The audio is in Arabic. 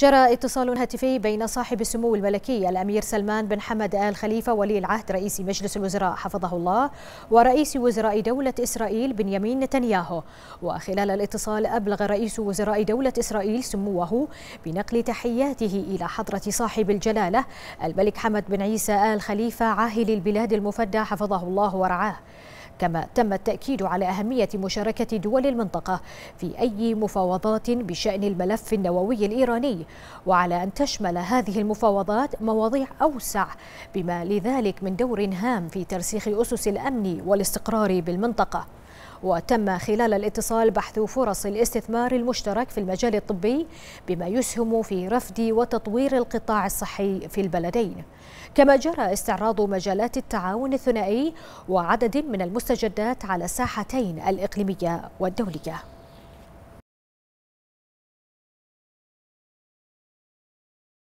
جرى اتصال هاتفي بين صاحب السمو الملكي الأمير سلمان بن حمد آل خليفة ولي العهد رئيس مجلس الوزراء حفظه الله ورئيس وزراء دولة إسرائيل بنيامين نتنياهو وخلال الاتصال أبلغ رئيس وزراء دولة إسرائيل سموه بنقل تحياته إلى حضرة صاحب الجلالة الملك حمد بن عيسى آل خليفة عاهل البلاد المفدى حفظه الله ورعاه كما تم التأكيد على أهمية مشاركة دول المنطقة في أي مفاوضات بشأن الملف النووي الإيراني وعلى أن تشمل هذه المفاوضات مواضيع أوسع بما لذلك من دور هام في ترسيخ أسس الأمن والاستقرار بالمنطقة وتم خلال الاتصال بحث فرص الاستثمار المشترك في المجال الطبي بما يسهم في رفد وتطوير القطاع الصحي في البلدين كما جرى استعراض مجالات التعاون الثنائي وعدد من المستجدات على الساحتين الإقليمية والدولية